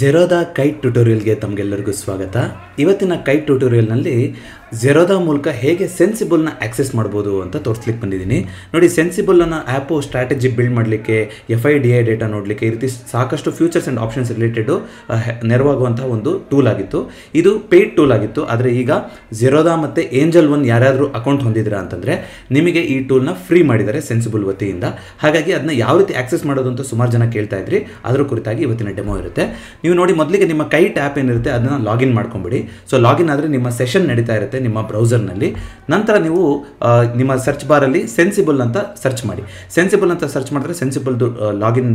ಝೆರೋದಾ kite ಟ್ಯುಟೋರಿಯಲ್ಗೆ ತಮಗೆಲ್ಲರಿಗೂ ಸ್ವಾಗತ ಇವತ್ತಿನ ಕೈಟ್ ಟ್ಯುಟೋರಿಯಲ್ನಲ್ಲಿ ಝೆರೋದಾ ಮೂಲಕ ಹೇಗೆ ಸೆನ್ಸಿಬಲ್ನ ಆಕ್ಸೆಸ್ ಮಾಡ್ಬೋದು ಅಂತ ತೋರಿಸ್ಲಿಕ್ಕೆ ಬಂದಿದ್ದೀನಿ ನೋಡಿ ಸೆನ್ಸಿಬಲನ್ನು ಆ್ಯಪು ಸ್ಟ್ರಾಟಜಿ ಬಿಲ್ಡ್ ಮಾಡಲಿಕ್ಕೆ F I D I data ನೋಡಲಿಕ್ಕೆ ಈ ರೀತಿ ಸಾಕಷ್ಟು ಫ್ಯೂಚರ್ಸ್ ಆ್ಯಂಡ್ ಆಪ್ಷನ್ಸ್ ರಿಲೇಟೆಡು ನೆರವಾಗುವಂಥ ಒಂದು ಟೂಲ್ ಆಗಿತ್ತು ಇದು ಪೇಯ್ಡ್ ಟೂಲ್ ಆಗಿತ್ತು ಆದರೆ ಈಗ ಝೆರೋದಾ ಮತ್ತು ಏಂಜಲ್ ಒನ್ ಯಾರಾದರೂ ಅಕೌಂಟ್ ಹೊಂದಿದ್ರೆ ಅಂತಂದರೆ ನಿಮಗೆ ಈ ಟೂಲ್ನ ಫ್ರೀ ಮಾಡಿದ್ದಾರೆ ಸೆನ್ಸಿಬಲ್ ವತಿಯಿಂದ ಹಾಗಾಗಿ ಅದನ್ನ ಯಾವ ರೀತಿ ಆಕ್ಸೆಸ್ ಮಾಡೋದು ಅಂತ ಸುಮಾರು ಜನ ಕೇಳ್ತಾ ಇದ್ರಿ ಅದರ ಕುರಿತಾಗಿ ಇವತ್ತಿನ ಡೆಮೋ ಇರುತ್ತೆ ನೀವು ನೋಡಿ ಮೊದಲಿಗೆ ನಿಮ್ಮ ಕೈ ಟ್ಯಾಪ್ ಏನಿರುತ್ತೆ ಅದನ್ನು ಲಾಗಿನ್ ಮಾಡ್ಕೊಂಬಿಡಿ ಸೊ ಲಾಗಿನ್ ಆದರೆ ನಿಮ್ಮ ಸೆಷನ್ ನಡೀತಾ ಇರುತ್ತೆ ನಿಮ್ಮ ಬ್ರೌಸರ್ನಲ್ಲಿ ನಂತರ ನೀವು ನಿಮ್ಮ ಸರ್ಚ್ ಬಾರಲ್ಲಿ ಸೆನ್ಸಿಬಲ್ ಅಂತ ಸರ್ಚ್ ಮಾಡಿ ಸೆನ್ಸಿಬಲ್ ಅಂತ ಸರ್ಚ್ ಮಾಡಿದ್ರೆ ಸೆನ್ಸಿಬಲ್ದು ಲಾಗಿನ್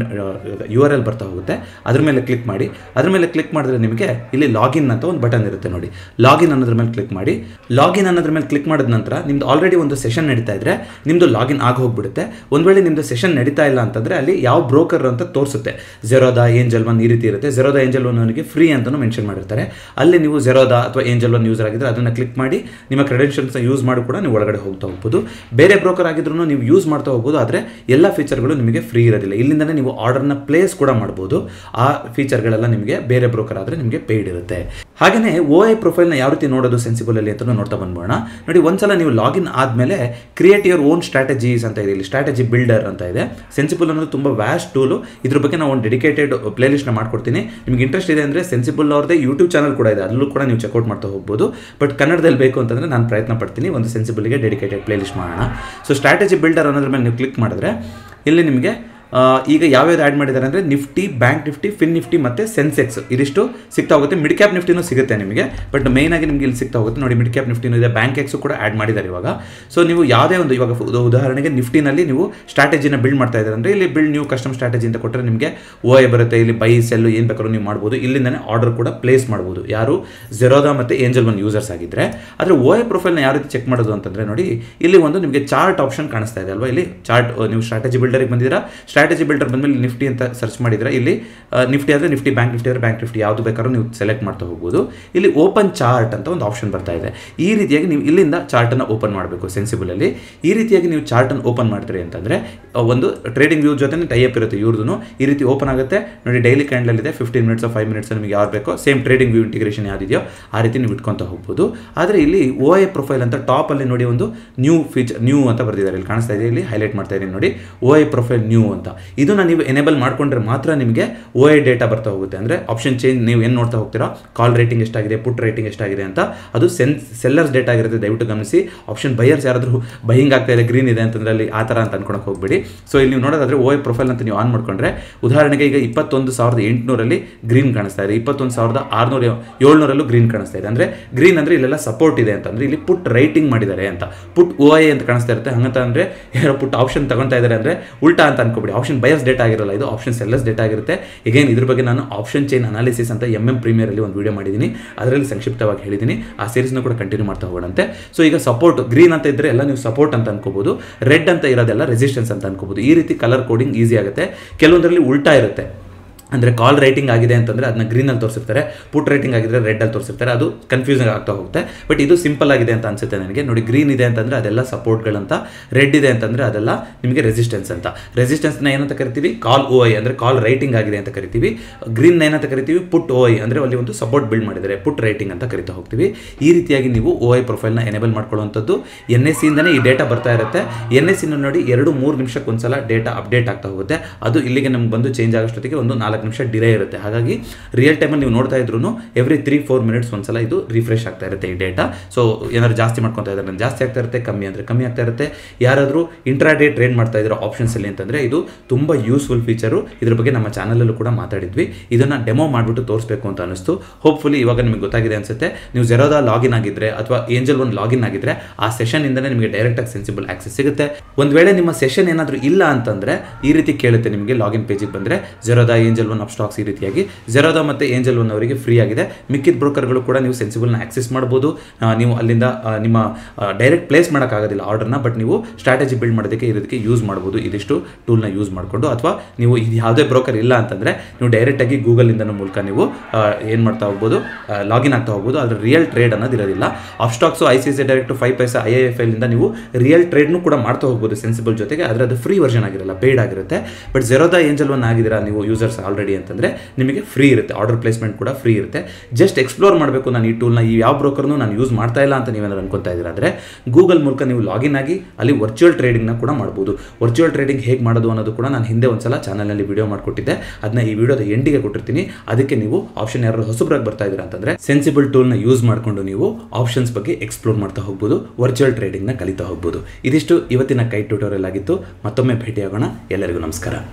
ಯು ಆರ್ ಎಲ್ ಬರ್ತಾ ಹೋಗುತ್ತೆ ಅದ್ರ ಮೇಲೆ ಕ್ಲಿಕ್ ಮಾಡಿ ಅದ್ರ ಮೇಲೆ ಕ್ಲಿಕ್ ಮಾಡಿದ್ರೆ ನಿಮಗೆ ಇಲ್ಲಿ ಲಾಗಿನ್ ಅಂತ ಒಂದು ಬಟನ್ ಇರುತ್ತೆ ನೋಡಿ ಲಾಗಿನ್ ಅನ್ನೋದ್ರ ಮೇಲೆ ಕ್ಲಿಕ್ ಮಾಡಿ ಲಾಗಿನ್ ಅನ್ನೋದ್ರ ಮೇಲೆ ಕ್ಲಿಕ್ ಮಾಡಿದ ನಂತರ ನಿಮ್ದು ಆಲ್ರೆಡಿ ಒಂದು ಸೆಷನ್ ನಡೀತಾ ಇದ್ರೆ ನಿಮ್ದು ಲಾಗಿನ್ ಆಗಿ ಹೋಗ್ಬಿಡುತ್ತೆ ಒಂದ್ ವೇಳೆ ನಿಮ್ದು ಸೆಷನ್ ನಡೀತಾ ಇಲ್ಲ ಅಂತಂದ್ರೆ ಅಲ್ಲಿ ಯಾವ ಬ್ರೋಕರ್ ಅಂತ ತೋರಿಸುತ್ತೆ ಜೆರೋದಾ ಏನ್ ಒನ್ ಈ ರೀತಿ ಇರುತ್ತೆ ಜೆರೋದ ಏಂಜಲ್ ಒನ್ ಫ್ರೀ ಅಂತಲೂ ಮೆನ್ಷನ್ ಮಾಡಿರ್ತಾರೆ ಅಲ್ಲಿ ನೀವು ಜೆರೋದ ಅಥವಾ ಏಂಜಲ್ ಒನ್ ಯೂಸರ್ ಆಗಿದ್ರೆ ಅದನ್ನು ಕ್ಲಿಕ್ ಮಾಡಿ ನಿಮ್ಮ ಕ್ರೆಡೆನ್ಷಿಯಲ್ಸ್ನ ಯೂಸ್ ಮಾಡಿ ಕೂಡ ನೀವು ಒಳಗಡೆ ಹೋಗ್ತಾ ಹೋಗ್ಬೋದು ಬೇರೆ ಬ್ರೋಕರ್ ಆಗಿದ್ರೂ ನೀವು ಯೂಸ್ ಮಾಡ್ತಾ ಹೋಗ್ಬೋದು ಆದರೆ ಎಲ್ಲ ಫೀಚರ್ಗಳು ನಿಮಗೆ ಫ್ರೀ ಇರೋದಿಲ್ಲ ಇಲ್ಲಿಂದಲೇ ನೀವು ಆರ್ಡರ್ನ ಪ್ಲೇಸ್ ಕೂಡ ಮಾಡ್ಬೋದು ಆ ಫೀಚರ್ಗಳೆಲ್ಲ ನಿಮಗೆ ಬೇರೆ ಬ್ರೋಕರ್ ಆದರೆ ನಿಮಗೆ ಪೇಯ್ಡ್ ಇರುತ್ತೆ ಹಾಗೆಯೇ ಓ ಐ ಪ್ರೊಫೈಲ್ನ ಯಾವ ರೀತಿ ನೋಡೋದು ಸೆನ್ಸಿಬಲ್ ಅಲ್ಲಿ ಅಂತ ನೋಡ್ತಾ ಬಂದ್ಬೋಣ ನೋಡಿ ಒಂದ್ಸಲ ನೀವು ಲಾಗಿನ್ ಆದಮೇಲೆ ಕ್ರಿಯೇಟ್ ಯುವರ್ ಓನ್ ಸ್ಟ್ರಾಟಜೀಸ್ ಅಂತ ಇದೆ ಇಲ್ಲಿ ಸ್ಟ್ರಾಟಜಿ ಬಿಲ್ಡರ್ ಅಂತ ಇದೆ ಸೆನ್ಸಿಬಲ್ ಅನ್ನೋದು ತುಂಬ ವ್ಯಾಸ್ ಟೂಲು ಇದ್ರ ಬಗ್ಗೆ ನಾವು ಒಂದು ಡೆಡಿಕೇಟೆಡ್ ಪ್ಲೇಲಿಸ್ಟ್ನ ಮಾಡ್ಕೊಡ್ತೀನಿ ನಿಮ್ಗೆ ಇಂಟ್ರೆಸ್ಟ್ ಇದೆ ಅಂದರೆ ಸೆನ್ಸಿಬಲ್ ಅವ್ರದೇ ಯೂಟ್ಯೂಬ್ ಚಾನಲ್ ಕೂಡ ಇದೆ ಅಲ್ಲೂ ಕೂಡ ನೀವು ಚೆಕ್ಔಟ್ ಮಾಡ್ತಾ ಹೋಗ್ಬೋದು ಬಟ್ ಕನ್ನಡದಲ್ಲಿ ಬೇಕು ಅಂತಂದರೆ ನಾನು ಪ್ರಯತ್ನ ಪಡ್ತೀನಿ ಒಂದು ಸೆನ್ಸಿಬಲ್ಗೆ ಡೆಡಿಕೇಟೆಡ್ ಪ್ಲೇಲಿಸ್ಟ್ ಮಾಡೋಣ ಸೊ ಸ್ಟ್ರಾಟಜಿ ಬಿಲ್ಡರ್ ಅನ್ನೋದ್ರ ಮೇಲೆ ನೀವು ಕ್ಲಿಕ್ ಮಾಡಿದ್ರೆ ಇಲ್ಲಿ ನಿಮಗೆ ಈಗ ಯಾವ್ಯಾವ್ದು ಆ್ಯಡ್ ಮಾಡಿದ್ದಾರೆ ಅಂದರೆ ನಿಫ್ಟಿ ಬ್ಯಾಂಕ್ ನಿಫ್ಟಿ ಫಿನ್ ನಿಫ್ಟಿ ಮತ್ತು ಸೆನ್ಸೆಕ್ಸ್ ಇದಿಷ್ಟು ಸಿಗ್ತಾ ಹೋಗುತ್ತೆ ಮಿಡ್ ಕ್ಯಾಪ್ ನಿಫ್ಟಿನೂ ಸಿಗುತ್ತೆ ನಿಮಗೆ ಬಟ್ ಮೈನ್ ಆಗಿ ನಿಮಗೆ ಇಲ್ಲಿ ಸಿಗ್ತಾ ಹೋಗುತ್ತೆ ನೋಡಿ ಮಿಡ್ ಕ್ಯಾಪ್ ನಿಫ್ಟಿನೂ ಇದೆ ಬ್ಯಾಂಕ್ ಎಕ್ಸು ಕೂಡ ಆ್ಯಡ್ ಮಾಡಿದ್ದಾರೆ ಇವಾಗ ಸೊ ನೀವು ಯಾವುದೇ ಒಂದು ಇವಾಗ ಉದಾಹರಣೆಗೆ ನಿಫ್ಟಿನಲ್ಲಿ ನೀವು ಸ್ಟ್ರಾಟಜಿನ ಬಿಲ್ಡ್ ಮಾಡ್ತಾ ಇದ್ದಾರೆ ಅಂದರೆ ಇಲ್ಲಿ ಬಿಲ್ಡ್ ನೀವು ಕಸ್ಟಮ್ ಸ್ಟ್ರಾಟಜಿ ಅಂತ ಕೊಟ್ಟರೆ ನಿಮಗೆ ಓ ಎ ಬರುತ್ತೆ ಇಲ್ಲಿ ಬೈ ಸೆಲ್ಲು ಏನು ಬೇಕಾದ್ರೂ ನೀವು ಮಾಡ್ಬೋದು ಇಲ್ಲಿಂದನೇ ಆರ್ಡರ್ ಕೂಡ ಪ್ಲೇಸ್ ಮಾಡ್ಬೋದು ಯಾರು ಜೆರೋದಾ ಮತ್ತು ಏಂಜಲ್ ಒನ್ ಯೂಸರ್ಸ್ ಆಗಿದ್ದರೆ ಆದರೆ ಓ ಎ ಪ್ರೊಫೈಲ್ನ ಯಾವ ರೀತಿ ಚೆಕ್ ಮಾಡೋದು ಅಂತಂದರೆ ನೋಡಿ ಇಲ್ಲಿ ಒಂದು ನಿಮಗೆ ಚಾರ್ಟ್ ಆಪ್ಷನ್ ಕಾಣಿಸ್ತಾ ಇದೆ ಅಲ್ವಾ ಇಲ್ಲಿ ಚಾರ್ಟ್ ನೀವು ಸ್ಟ್ರಾಟಜಿ ಬಿಲ್ಡರಿಗೆ ಬಂದಿದ್ದೀರಾ ಸ್ಟ್ರಾಟಜಿ ಬಿಲ್ಡರ್ ಮೇಲೆ ನಿಫ್ಟಿ ಅಂತ ಸರ್ಚ್ ಮಾಡಿದರೆ ಇಲ್ಲಿ ನಿಫ್ಟಿ ಆದರೆ ನಿಫ್ಟಿ ಬ್ಯಾಂಕ್ ನಿಫ್ಟಿ ಆದರೆ ಬ್ಯಾಂಕ್ ನಿಫ್ಟಿ ಯಾವುದು ಬೇಕಾದ್ರೂ ನೀವು ಸೆಲೆಕ್ಟ್ ಮಾಡ್ತಾ ಹೋಗ್ಬೋದು ಇಲ್ಲಿ ಓಪನ್ ಚಾರ್ಟ್ ಅಂತ ಒಂದು ಆಪ್ಷನ್ ಬರ್ತಾ ಇದೆ ಈ ರೀತಿಯಾಗಿ ನೀವು ಇಲ್ಲಿಂದ ಚಾರ್ಟನ್ನು ಓಪನ್ ಮಾಡಬೇಕು ಸೆನ್ಸಿಬಲಲ್ಲಿ ಈ ರೀತಿಯಾಗಿ ನೀವು ಚಾರ್ಟನ್ನು ಓಪನ್ ಮಾಡ್ತೀರಿ ಅಂತಂದರೆ ಒಂದು ಟ್ರೇಡಿಂಗ್ ವ್ಯೂ ಜೊತೆ ಟೈಅಪ್ ಇರುತ್ತೆ ಇವ್ರದ್ದು ಈ ರೀತಿ ಓಪನ್ ಆಗುತ್ತೆ ನೋಡಿ ಡೈಲಿ ಕ್ಯಾಂಡಲಿದೆ ಫಿಫ್ಟೀನ್ ಮಿನಿಟ್ಸ್ ಆ ಫೈವ್ ಮಿನಿಟ್ಸ್ ನಿಮಗೆ ಯಾರು ಬೇಕೋ ಸೇಮ್ ಟ್ರೇಡಿಂಗ್ ವ್ಯೂ ಇಂಟಿಗ್ರೇಷನ್ ಯಾವುದಿದೆಯೋ ಆ ರೀತಿ ನೀವು ಇಟ್ಕೊತಾ ಹೋಗ್ಬೋದು ಆದರೆ ಇಲ್ಲಿ ಓ ಎ ಪ್ರೊಫೈಲ್ ಅಂತ ಟಾಪಲ್ಲಿ ನೋಡಿ ಒಂದು ನ್ಯೂ ಫೀಚರ್ ನ್ಯೂ ಅಂತ ಬರ್ತಿದ್ದಾರೆ ಇಲ್ಲಿ ಕಾಣಿಸ್ತಾ ಇದೆ ಇಲ್ಲಿ ಹೈಲೈಟ್ ಮಾಡ್ತಾ ಇದ್ದೀನಿ ನೋಡಿ ಓ ಎ ಪ್ರೊಫೈಲ್ ನ್ಯೂ ಅಂತ ಅಂತ ಇದನ್ನು ನೀವು ಎನೇಬಲ್ ಮಾಡ್ಕೊಂಡ್ರೆ ಮಾತ್ರ ನಿಮಗೆ ಓ ಐ ಡೇಟಾ ಬರ್ತಾ ಹೋಗುತ್ತೆ ಅಂದರೆ ಆಪ್ಷನ್ ಚೇಂಜ್ ನೀವು ಏನು ನೋಡ್ತಾ ಹೋಗ್ತೀರಾ ಕಾಲ್ ರೇಟಿಂಗ್ ಎಷ್ಟಾಗಿದೆ ಪುಟ್ ರೇಟಿಂಗ್ ಎಷ್ಟಾಗಿದೆ ಅಂತ ಅದು ಸೆನ್ ಸೆಲ್ಲರ್ಸ್ ಡೇಟಾ ಆಗಿರುತ್ತೆ ದಯವಿಟ್ಟು ಗಮನಿಸಿ ಆಪ್ಷನ್ ಬೈಯರ್ಸ್ ಯಾರಾದರೂ ಬೈಯಿಂಗ್ ಆಗ್ತಾ ಇದೆ ಗ್ರೀನ್ ಇದೆ ಅಂತಂದ್ರೆ ಅಲ್ಲಿ ಆ ಥರ ಅಂತ ಅನ್ಕೊಳಕ್ಕೆ ಹೋಗಬೇಡಿ ಸೊ ಇಲ್ಲಿ ನೀವು ನೋಡೋದಾದ್ರೆ ಓ ಐ ಪ್ರೊಫೈಲ್ ಅಂತ ನೀವು ಆನ್ ಮಾಡ್ಕೊಂಡ್ರೆ ಉದಾಹರಣೆಗೆ ಈಗ ಇಪ್ಪತ್ತೊಂದು ಸಾವಿರದ ಎಂಟುನೂರಲ್ಲಿ ಗ್ರೀನ್ ಕಾಣಿಸ್ತಾ ಇದೆ ಇಪ್ಪತ್ತೊಂದು ಸಾವಿರದ ಆರುನೂರ ಏಳ್ನೂರಲ್ಲೂ ಗ್ರೀನ್ ಕಾಣಿಸ್ತಾ ಇದೆ ಅಂದರೆ ಗ್ರೀನ್ ಅಂದರೆ ಇಲ್ಲೆಲ್ಲ ಸಪೋರ್ಟ್ ಇದೆ ಅಂತಂದರೆ ಇಲ್ಲಿ ಪುಟ್ ರೈಟಿಂಗ್ ಮಾಡಿದ್ದಾರೆ ಅಂತ ಪುಟ್ ಓ ಐ ಅಂತ ಕಾಣಿಸ್ತಾ ಇರುತ್ತೆ ಹಂಗಂತ ಅಂದರೆ ಯಾರೋ ಪುಟ್ ಆಪ್ಷನ್ ತಗೊತಾ ಇದ್ದಾರೆ ಅಂದರೆ ಉಲ್ಟಾ ಅಂತ ಅನ್ಕೊಬಿಡಿ ಆಪ್ಷನ್ ಬಯಸ್ ಡೇಟ್ ಆಗಿರಲ್ಲ ಇದು ಆಪ್ಷನ್ ಸೆಲ್ಲರ್ಸ್ ಡೇಟ್ ಆಗಿರುತ್ತೆ ಎಗೇನ್ ಇದ್ರ ಬಗ್ಗೆ ನಾನು ಆಪ್ಷನ್ ಚೈನ್ ಅನಾಲಿಸಿಸ್ ಅಂತ ಎಂ ಎಂ ಪ್ರೀಮಿಯರಲ್ಲಿ ಒಂದು ವೀಡಿಯೋ ಮಾಡಿದ್ದೀನಿ ಅದರಲ್ಲಿ ಸಂಕ್ಷಿಪ್ತವಾಗಿ ಹೇಳಿದ್ದೀನಿ ಆ ಸೀರೀಸ್ನ ಕೂಡ ಕಂಟಿನ್ಯೂ ಮಾಡ್ತಾ ಹೋಗೋಣಂತೆ ಸೊ ಈಗ ಸಪೋರ್ಟ್ ಗ್ರೀನ್ ಅಂತ ಇದ್ದರೆ ಎಲ್ಲ ನೀವು ಸಪೋರ್ಟ್ ಅಂತ ಅನ್ಕೋಬೋದು ರೆಡ್ ಅಂತ ಇರೋದೆಲ್ಲ ರೆಸಿಸ್ಟೆನ್ಸ್ ಅಂತ ಅನ್ಕೋಬೋದು ಈ ರೀತಿ ಕಲರ್ ಕೋಡಿಂಗ್ ಈಸಿ ಆಗುತ್ತೆ ಕೆಲವೊಂದರಲ್ಲಿ ಉಲ್ಟಾ ಇರುತ್ತೆ ಅಂದರೆ ಕಾಲ್ ರೈಟಿಂಗ್ ಆಗಿದೆ ಅಂತಂದರೆ ಅದನ್ನ ಗ್ರೀನಲ್ಲಿ ತೋರಿಸಿರ್ತಾರೆ ಪುಟ್ ರೈಟಿಂಗ್ ಆಗಿದ್ರೆ ರೆಡ್ಡಲ್ಲಿ ತೋರಿಸಿರ್ತಾರೆ ಅದು ಕನ್ಫ್ಯೂಸಿಂಗ್ ಆಗ್ತಾ ಹೋಗುತ್ತೆ ಬಟ್ ಇದು ಸಿಂಪಲ್ ಆಗಿದೆ ಅಂತ ಅನಿಸುತ್ತೆ ನನಗೆ ನೋಡಿ ಗ್ರೀನ್ ಇದೆ ಅಂತಂದರೆ ಅದೆಲ್ಲ ಸಪೋರ್ಟ್ಗಳಂತ ರೆಡ್ ಇದೆ ಅಂತಂದರೆ ಅದೆಲ್ಲ ನಿಮಗೆ ರೆಸಿಸ್ಟೆನ್ಸ್ ಅಂತ ರೆಸಿಸ್ಟೆನ್ಸ್ನ ಏನಂತ ಕರಿತೀವಿ ಕಾಲ್ ಓ ಐ ಅಂದರೆ ಕಾಲ್ ರೈಟಿಂಗ್ ಆಗಿದೆ ಅಂತ ಕರಿತೀವಿ ಗ್ರೀನ್ನ ಏನಂತ ಕರಿತೀವಿ ಪುಟ್ ಓ ಐ ಅಂದರೆ ಅಲ್ಲಿ ಒಂದು ಸಪೋರ್ಟ್ ಬಿಲ್ಡ್ ಮಾಡಿದರೆ ಪುಟ್ ರೈಟಿಂಗ್ ಅಂತ ಕರಿತಾ ಹೋಗ್ತೀವಿ ಈ ರೀತಿಯಾಗಿ ನೀವು ಓ ಐ ಪ್ರೊಫೈಲ್ನ ಎನೇಬಲ್ ಮಾಡ್ಕೊಳ್ಳುವಂಥದ್ದು ಎನ್ ಎಸ್ ಸಿಯಿಂದನೇ ಈ ಡೇಟಾ ಬರ್ತಾ ಇರುತ್ತೆ ಎನ್ ಎಸ್ ಸಿನ ನೋಡಿ ಎರಡು ಮೂರು ನಿಮಿಷಕ್ಕೊಂದ್ಸಲ ಡೇಟಾ ಅಪ್ಡೇಟ್ ಆಗ್ತಾ ಹೋಗುತ್ತೆ ಅದು ಇಲ್ಲಿಗೆ ನಮ್ಗೆ ಬಂದು ಚೇಂಜ್ ಆಗೋಷ್ಟೊತ್ತಿಗೆ ಒಂದು ನಾಲ್ಕು ನಾಲ್ಕು ನಿಮಿಷ ಡಿಲೇ ಇರುತ್ತೆ ಹಾಗಾಗಿ ರಿಯಲ್ ಟೈಮಲ್ಲಿ ನೀವು ನೋಡ್ತಾ ಇದ್ರು ಎವ್ರಿ ತ್ರೀ ಫೋರ್ ಮಿನಿಟ್ಸ್ ಒಂದ್ಸಲ ಇದು ರಿಫ್ರೆಶ್ ಆಗ್ತಾ ಇರುತ್ತೆ ಈ ಡೇಟಾ ಸೊ ಏನಾದ್ರು ಜಾಸ್ತಿ ಮಾಡ್ಕೊತಾ ಇದ್ದಾರೆ ಜಾಸ್ತಿ ಆಗ್ತಾ ಇರುತ್ತೆ ಕಮ್ಮಿ ಅಂದರೆ ಕಮ್ಮಿ ಆಗ್ತಾ ಇರುತ್ತೆ ಯಾರಾದರೂ ಇಂಟ್ರಾ ಡೇ ಟ್ರೇಡ್ ಮಾಡ್ತಾ ಆಪ್ಷನ್ಸ್ ಅಲ್ಲಿ ಅಂತಂದರೆ ಇದು ತುಂಬ ಯೂಸ್ಫುಲ್ ಫೀಚರು ಇದ್ರ ಬಗ್ಗೆ ನಮ್ಮ ಚಾನಲಲ್ಲೂ ಕೂಡ ಮಾತಾಡಿದ್ವಿ ಇದನ್ನು ಡೆಮೋ ಮಾಡಿಬಿಟ್ಟು ತೋರಿಸಬೇಕು ಅಂತ ಅನಿಸ್ತು ಹೋಪ್ಫುಲಿ ಇವಾಗ ನಿಮಗೆ ಗೊತ್ತಾಗಿದೆ ಅನಿಸುತ್ತೆ ನೀವು ಜೆರೋದ ಲಾಗಿನ್ ಆಗಿದ್ರೆ ಅಥವಾ ಏಂಜಲ್ ಒನ್ ಲಾಗಿನ್ ಆಗಿದ್ರೆ ಆ ಸೆಷನ್ ಇಂದನೇ ನಿಮಗೆ ಆಗಿ ಸೆನ್ಸಿಬಲ್ ಆಕ್ಸೆಸ್ ಸಿಗುತ್ತೆ ಒಂದ್ ವೇಳೆ ನಿಮ್ಮ ಸೆಷನ್ ಏನಾದ್ರೂ ಇಲ್ಲ ಅಂತಂದ್ರೆ ಈ ರೀತಿ ಕೇಳುತ್ತೆ ನಿಮಗೆ ಲಾಗಿನ್ ಪೇಜಿಗೆ ಬಂದ್ರೆ Zerodha Angel Angel One of stocks ಈ ರೀತಿಯಾಗಿ ಜೆರೋದಾ ಮತ್ತು ಏಂಜಲ್ ಒನ್ ಅವರಿಗೆ ಫ್ರೀ ಆಗಿದೆ ಮಿಕ್ಕಿದ ಬ್ರೋಕರ್ಗಳು ಕೂಡ ನೀವು ಸೆನ್ಸಿಬಲ್ನ ಆಕ್ಸೆಸ್ ಮಾಡ್ಬೋದು ನೀವು ಅಲ್ಲಿಂದ ನಿಮ್ಮ ಡೈರೆಕ್ಟ್ ಪ್ಲೇಸ್ ಮಾಡೋಕ್ಕಾಗೋದಿಲ್ಲ ಆರ್ಡರ್ನ ಬಟ್ ನೀವು ಸ್ಟ್ರಾಟಜಿ ಬಿಲ್ಡ್ ಮಾಡೋದಕ್ಕೆ ಇದಕ್ಕೆ ಯೂಸ್ ಮಾಡಬಹುದು ಇದಿಷ್ಟು ಟೂಲ್ನ ಯೂಸ್ ಮಾಡಿಕೊಂಡು ಅಥವಾ ನೀವು ಇದು ಯಾವುದೇ ಬ್ರೋಕರ್ ಇಲ್ಲ ಅಂತಂದರೆ ನೀವು ಡೈರೆಕ್ಟಾಗಿ ಗೂಗಲಿಂದ ಮೂಲಕ ನೀವು ಏನು ಮಾಡ್ತಾ ಹೋಗ್ಬೋದು ಲಾಗಿನ್ ಆಗ್ತಾ ಹೋಗ್ಬೋದು ಆದರೆ ರಿಯಲ್ ಟ್ರೇಡ್ ಅನ್ನೋದು ಇರೋದಿಲ್ಲ of stocks I C C direct five ಪೈಸ ಐ ಐ ಎಫ್ ಎಲ್ಲಿಂದ ನೀವು ರಿಯಲ್ ಟ್ರೇಡ್ನು ಕೂಡ ಮಾಡ್ತಾ ಹೋಗ್ಬೋದು ಸೆನ್ಸಿಬಲ್ ಜೊತೆಗೆ ಆದರೆ ಅದು ಫ್ರೀ ವರ್ಷನ್ ಆಗಿರಲ್ಲ ಪೇಯ್ಡ್ ಆಗಿರುತ್ತೆ ಬಟ್ ಜೆರೋದಾ ಏಂಜಲ್ ಒನ್ ಆಗಿದ್ದೀರಾ ನೀವು ಯೂಸರ್ಸ್ ಆಲ್ರೆಡಿ ಅಂತಂದರೆ ನಿಮಗೆ ಫ್ರೀ ಇರುತ್ತೆ ಆರ್ಡರ್ ಪ್ಲೇಸ್ಮೆಂಟ್ ಕೂಡ ಫ್ರೀ ಇರುತ್ತೆ ಜಸ್ಟ್ ಎಕ್ಸ್ಪ್ಲೋರ್ ಮಾಡಬೇಕು ನಾನು ಈ ಟೂಲ್ನ ಈ ಯಾವ ಬ್ರೋಕರ್ನು ನಾನು ಯೂಸ್ ಮಾಡ್ತಾ ಇಲ್ಲ ಅಂತ ನೀವೇನಾದ್ರು ಅನ್ಕೊತಾ ಇದ್ದೀರಾ ಅಂದರೆ ಗೂಗಲ್ ಮೂಲಕ ನೀವು ಲಾಗಿನ್ ಆಗಿ ಅಲ್ಲಿ ವರ್ಚುವಲ್ ಟ್ರೇಡಿಂಗ್ನ ಕೂಡ ಮಾಡ್ಬೋದು ವರ್ಚುವಲ್ ಟ್ರೇಡಿಂಗ್ ಹೇಗೆ ಮಾಡೋದು ಅನ್ನೋದು ಕೂಡ ನಾನು ಹಿಂದೆ ಒಂದು ಸಲ ಚಾನಲಲ್ಲಿ ವಿಡಿಯೋ ಮಾಡಿಕೊಟ್ಟಿದ್ದೆ ಅದನ್ನ ಈ ವಿಡಿಯೋದ ಎಂಡಿಗೆ ಕೊಟ್ಟಿರ್ತೀನಿ ಅದಕ್ಕೆ ನೀವು ಆಪ್ಷನ್ ಯಾರು ಹೊಸಬ್ರಾಗಿ ಬರ್ತಾ ಇದ್ದೀರಾ ಅಂತಂದರೆ ಸೆನ್ಸಿಬಲ್ ಟೂಲ್ನ ಯೂಸ್ ಮಾಡಿಕೊಂಡು ನೀವು ಆಪ್ಷನ್ಸ್ ಬಗ್ಗೆ ಎಕ್ಸ್ಪ್ಲೋರ್ ಮಾಡ್ತಾ ಹೋಗ್ಬೋದು ವರ್ಚುವಲ್ ಟ್ರೇಡಿಂಗ್ನ ಕಲಿತಾ ಹೋಗ್ಬೋದು ಇದಿಷ್ಟು ಇವತ್ತಿನ ಕೈ ಟ್ಯೂಟೋರಿಯಲ್ ಆಗಿತ್ತು ಮತ್ತೊಮ್ಮೆ ಭೇಟಿಯಾಗೋಣ ಎಲ್ಲರಿಗೂ ನಮಸ್ಕಾರ